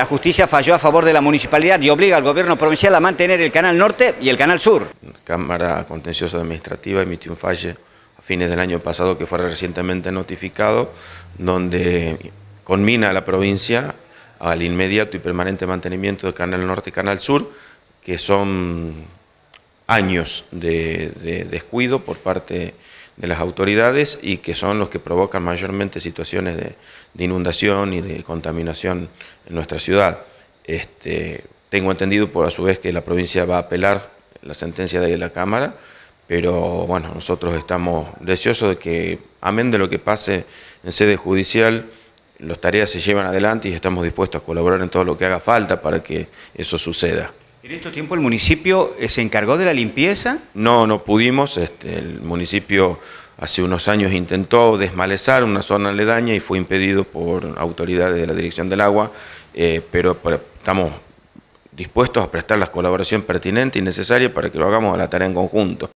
La justicia falló a favor de la municipalidad y obliga al gobierno provincial a mantener el canal norte y el canal sur. La Cámara Contenciosa Administrativa emitió un fallo a fines del año pasado que fue recientemente notificado, donde conmina a la provincia al inmediato y permanente mantenimiento del canal norte y canal sur, que son años de, descuido por parte de las autoridades y que son los que provocan mayormente situaciones de, de inundación y de contaminación en nuestra ciudad. Este, tengo entendido por a su vez que la provincia va a apelar la sentencia de la Cámara, pero bueno, nosotros estamos deseosos de que, amén de lo que pase en sede judicial, las tareas se llevan adelante y estamos dispuestos a colaborar en todo lo que haga falta para que eso suceda. ¿En estos tiempos el municipio eh, se encargó de la limpieza? No, no pudimos. Este, el municipio hace unos años intentó desmalezar una zona aledaña y fue impedido por autoridades de la Dirección del Agua, eh, pero estamos dispuestos a prestar la colaboración pertinente y necesaria para que lo hagamos a la tarea en conjunto.